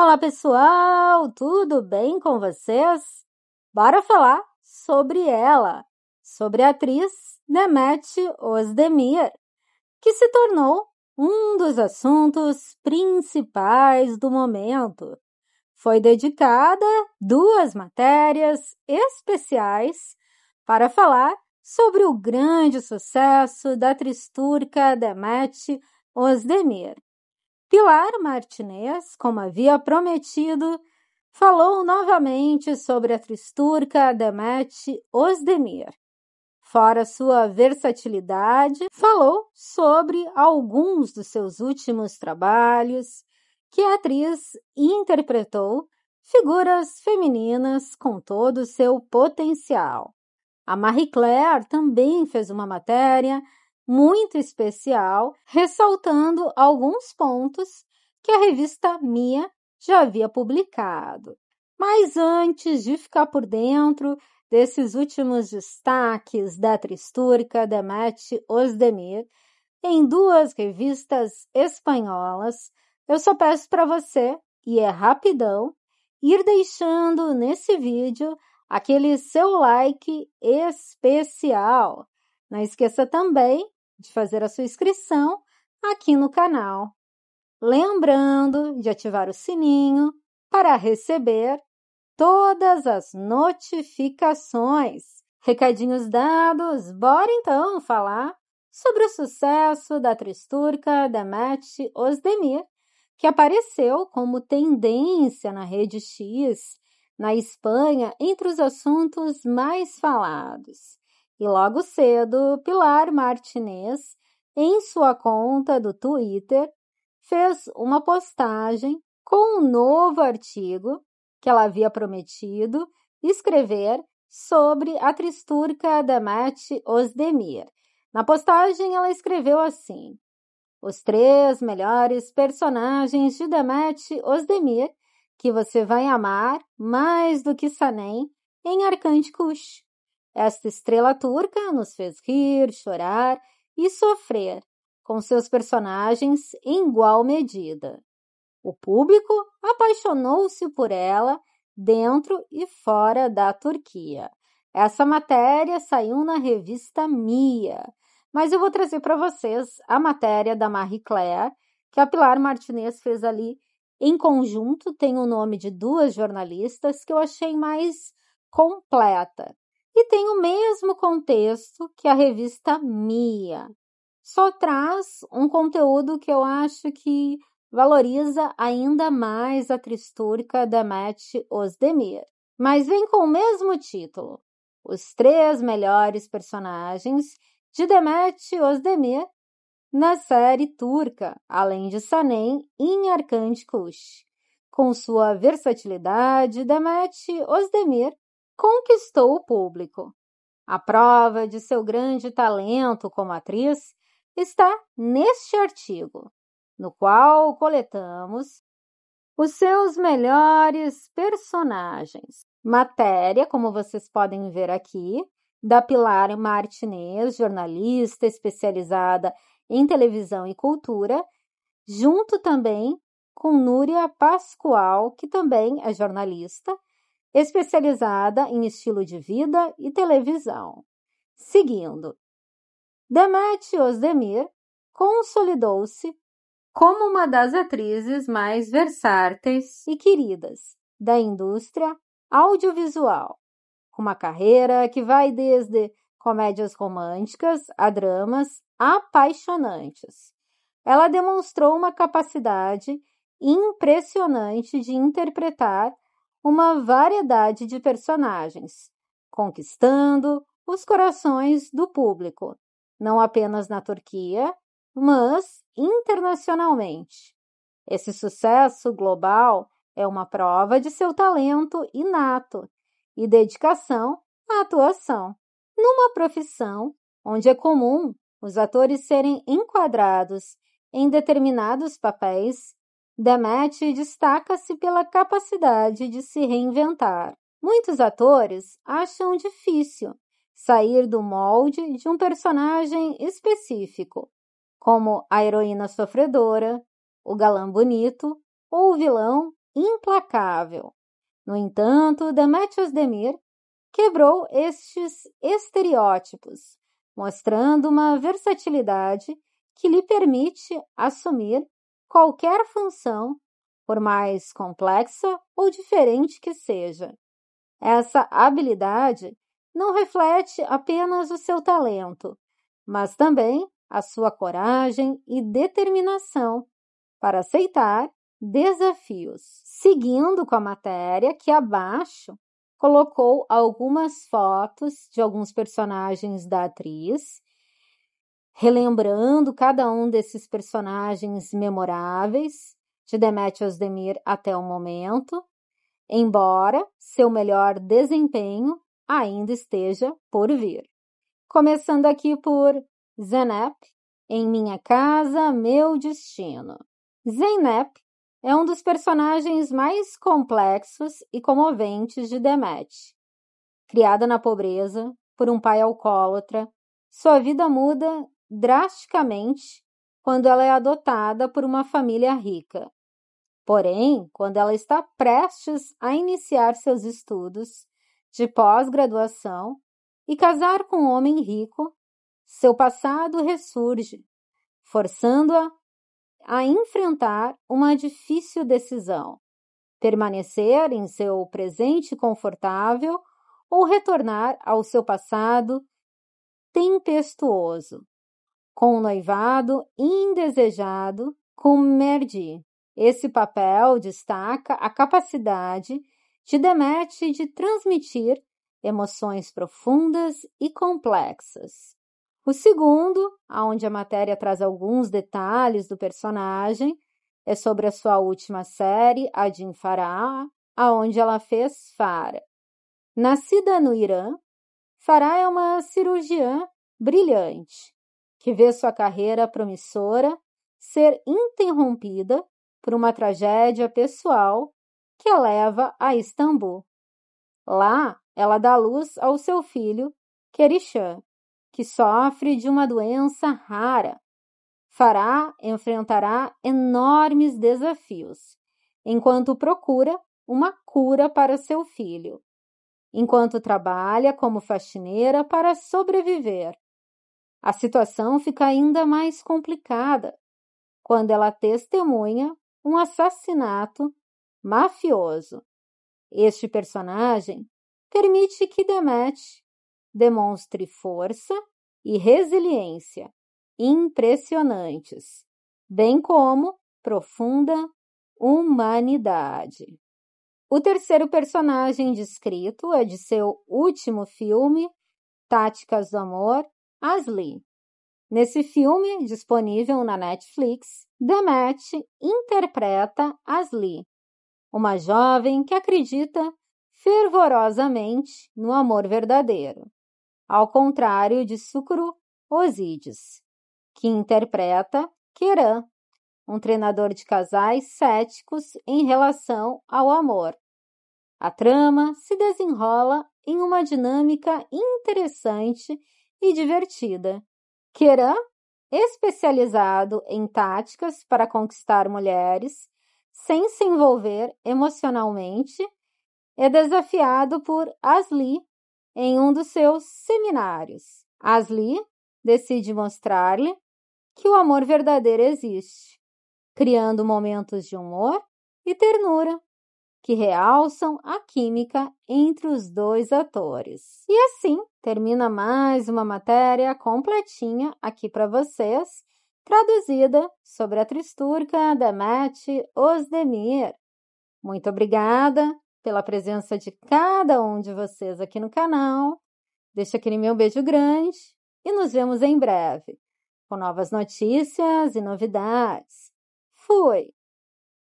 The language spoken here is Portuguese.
Olá, pessoal! Tudo bem com vocês? Bora falar sobre ela, sobre a atriz Demet Özdemir, que se tornou um dos assuntos principais do momento. Foi dedicada duas matérias especiais para falar sobre o grande sucesso da atriz turca Demet Özdemir. Pilar Martinez, como havia prometido, falou novamente sobre a Tristurca, Demet, Osdemir. Fora sua versatilidade, falou sobre alguns dos seus últimos trabalhos, que a atriz interpretou figuras femininas com todo o seu potencial. A Marie Claire também fez uma matéria muito especial, ressaltando alguns pontos que a revista Mia já havia publicado. Mas antes de ficar por dentro desses últimos destaques da Tristúrca Demet Osdemir, em duas revistas espanholas, eu só peço para você, e é rapidão, ir deixando nesse vídeo aquele seu like especial. Não esqueça também de fazer a sua inscrição aqui no canal. Lembrando de ativar o sininho para receber todas as notificações. Recadinhos dados, bora então falar sobre o sucesso da Tristurca Demet Özdemir, que apareceu como tendência na rede X na Espanha entre os assuntos mais falados. E logo cedo, Pilar Martinez, em sua conta do Twitter, fez uma postagem com um novo artigo que ela havia prometido escrever sobre a tristurca da Mate Osdemir. Na postagem, ela escreveu assim: Os três melhores personagens de Demet Osdemir que você vai amar mais do que Sanem em Arcante Kush. Esta estrela turca nos fez rir, chorar e sofrer com seus personagens em igual medida. O público apaixonou-se por ela dentro e fora da Turquia. Essa matéria saiu na revista Mia, mas eu vou trazer para vocês a matéria da Marie Claire, que a Pilar Martinez fez ali em conjunto, tem o nome de duas jornalistas que eu achei mais completa e tem o mesmo contexto que a revista Mia. Só traz um conteúdo que eu acho que valoriza ainda mais a tristúrica da Matt Osdemir, mas vem com o mesmo título: Os três melhores personagens de Demet Özdemir na série turca, além de Sanem em Arcante Kush. Com sua versatilidade, Demet Özdemir conquistou o público. A prova de seu grande talento como atriz está neste artigo, no qual coletamos os seus melhores personagens. Matéria, como vocês podem ver aqui, da Pilar Martinez, jornalista especializada em televisão e cultura, junto também com Núria Pascoal, que também é jornalista, especializada em estilo de vida e televisão. Seguindo, Demet Özdemir consolidou-se como uma das atrizes mais versáteis e queridas da indústria audiovisual, com uma carreira que vai desde comédias românticas a dramas apaixonantes. Ela demonstrou uma capacidade impressionante de interpretar uma variedade de personagens, conquistando os corações do público, não apenas na Turquia, mas internacionalmente. Esse sucesso global é uma prova de seu talento inato e dedicação à atuação, numa profissão onde é comum os atores serem enquadrados em determinados papéis Demet destaca-se pela capacidade de se reinventar. Muitos atores acham difícil sair do molde de um personagem específico, como a heroína sofredora, o galã bonito ou o vilão implacável. No entanto, Demet Özdemir quebrou estes estereótipos, mostrando uma versatilidade que lhe permite assumir qualquer função, por mais complexa ou diferente que seja. Essa habilidade não reflete apenas o seu talento, mas também a sua coragem e determinação para aceitar desafios. Seguindo com a matéria, que abaixo colocou algumas fotos de alguns personagens da atriz relembrando cada um desses personagens memoráveis de Demetrius Demir até o momento, embora seu melhor desempenho ainda esteja por vir. Começando aqui por Zenep, em Minha Casa, Meu Destino. Zeynep é um dos personagens mais complexos e comoventes de Demet. Criada na pobreza, por um pai alcoólatra, sua vida muda drasticamente quando ela é adotada por uma família rica. Porém, quando ela está prestes a iniciar seus estudos de pós-graduação e casar com um homem rico, seu passado ressurge, forçando-a a enfrentar uma difícil decisão: permanecer em seu presente confortável ou retornar ao seu passado tempestuoso com o noivado indesejado com Merdi, Esse papel destaca a capacidade de Demete de transmitir emoções profundas e complexas. O segundo, onde a matéria traz alguns detalhes do personagem, é sobre a sua última série, a de Farah, aonde ela fez Farah. Nascida no Irã, Farah é uma cirurgiã brilhante que vê sua carreira promissora ser interrompida por uma tragédia pessoal que a leva a Istambul. Lá, ela dá luz ao seu filho, Kerishan, que sofre de uma doença rara. Fará enfrentará enormes desafios enquanto procura uma cura para seu filho, enquanto trabalha como faxineira para sobreviver a situação fica ainda mais complicada quando ela testemunha um assassinato mafioso. Este personagem permite que Demet demonstre força e resiliência impressionantes, bem como profunda humanidade. O terceiro personagem descrito é de seu último filme, Táticas do Amor, Ashley. Nesse filme, disponível na Netflix, Demet interpreta Asli, uma jovem que acredita fervorosamente no amor verdadeiro, ao contrário de Sucro Osídis, que interpreta Keran, um treinador de casais céticos em relação ao amor. A trama se desenrola em uma dinâmica interessante e divertida. Querã, especializado em táticas para conquistar mulheres sem se envolver emocionalmente, é desafiado por Asli em um dos seus seminários. Asli decide mostrar-lhe que o amor verdadeiro existe, criando momentos de humor e ternura que realçam a química entre os dois atores. E assim termina mais uma matéria completinha aqui para vocês, traduzida sobre a Tristurca da Mette Osdemir. Muito obrigada pela presença de cada um de vocês aqui no canal. Deixo aquele meu beijo grande e nos vemos em breve com novas notícias e novidades. Fui!